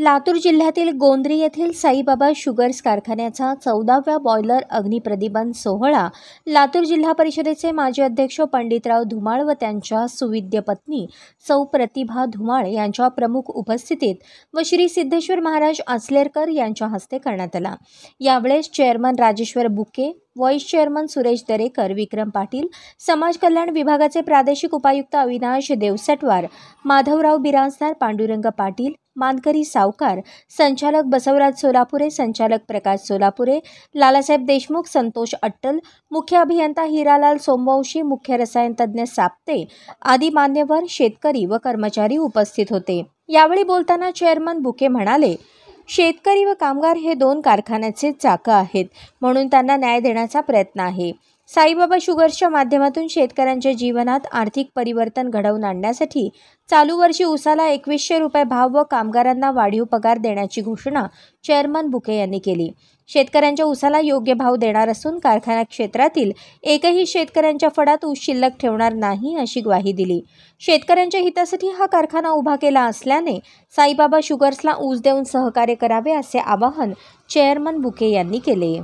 लातूर जिल्ह्यातील गोंद्री येथील साईबाबा शुगर्स कारखान्याचा चौदाव्या बॉयलर अग्निप्रदीपन सोहळा लातूर जिल्हा परिषदेचे माजी अध्यक्ष पंडितराव धुमाळ व त्यांच्या सुविद्य पत्नी सौ प्रतिभा धुमाळ यांच्या प्रमुख उपस्थितीत व श्री सिद्धेश्वर महाराज आसलेरकर यांच्या हस्ते करण्यात आला यावेळेस chairman Rajeshwar bouquet vice chairman Suresh Darekar Vikram Patil समाज कल्याण विभागाचे प्रादेशिक उपायुक्त अविनाश देवसटवार माधवराव बिराजदार पांडुरंग पाटील मानकरी सावकार संचालक बसवराज सोलापुरे संचालक प्रकाश सोलापुरे लालासाहेब देशमुख संतोष अट्टल मुख्य अभियंता हिरालाल सोमवंशी मुख्य रसायनतज्ञ साप्ते आदी मान्यवर शेतकरी व कर्मचारी उपस्थित होते यावेळी बोलताना चेअरमन बुके म्हणाले शेतकरी व कामगार हे दोन कारखान्याचे चाकं आहेत म्हणून त्यांना न्याय देण्याचा प्रयत्न आहे साईबाबा शुगर्सच्या माध्यमातून शेतकऱ्यांच्या जीवनात आर्थिक परिवर्तन घडवून आणण्यासाठी चालू वर्षी उसाला एकवीसशे रुपये भाव व कामगारांना वाढीव पगार देण्याची घोषणा चेअरमन बुके यांनी केली शेतकऱ्यांच्या ऊसाला योग्य भाव देणार असून कारखाना क्षेत्रातील एकही शेतकऱ्यांच्या फडात ऊस शिल्लक ठेवणार नाही अशी ग्वाही दिली शेतकऱ्यांच्या हितासाठी हा कारखाना उभा केला असल्याने साईबाबा शुगर्सला ऊस देऊन सहकार्य करावे असे आवाहन चेअरमन बुके यांनी केले